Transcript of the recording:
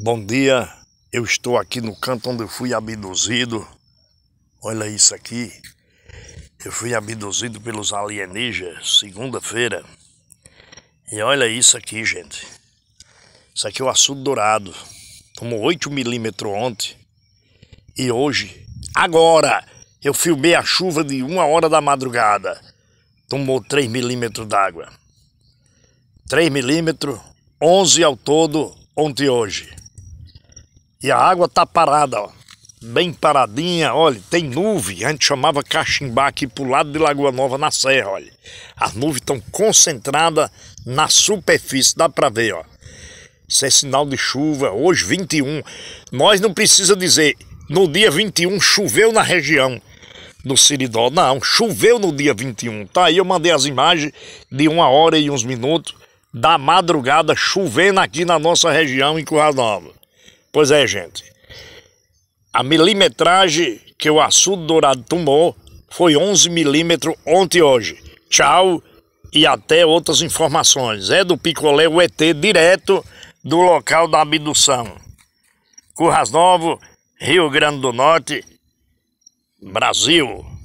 Bom dia, eu estou aqui no canto onde eu fui abduzido. Olha isso aqui. Eu fui abduzido pelos alienígenas segunda-feira. E olha isso aqui, gente. Isso aqui é o açude dourado. Tomou 8 milímetros ontem. E hoje, agora, eu filmei a chuva de uma hora da madrugada. Tomou 3 milímetros d'água. 3 milímetros, 11 ao todo, ontem e hoje. E a água tá parada, ó. Bem paradinha, olha, tem nuvem, a gente chamava cachimbá aqui pro lado de Lagoa Nova na serra, olha. As nuvens estão concentradas na superfície, dá para ver, ó. Isso é sinal de chuva, hoje 21. Nós não precisa dizer, no dia 21 choveu na região do Siridó. Não, choveu no dia 21. Tá aí, eu mandei as imagens de uma hora e uns minutos da madrugada chovendo aqui na nossa região em Curral Nova. Pois é, gente. A milimetragem que o açude dourado tomou foi 11 milímetros ontem e hoje. Tchau e até outras informações. É do picolé UET direto do local da abdução. Curras Novo, Rio Grande do Norte, Brasil.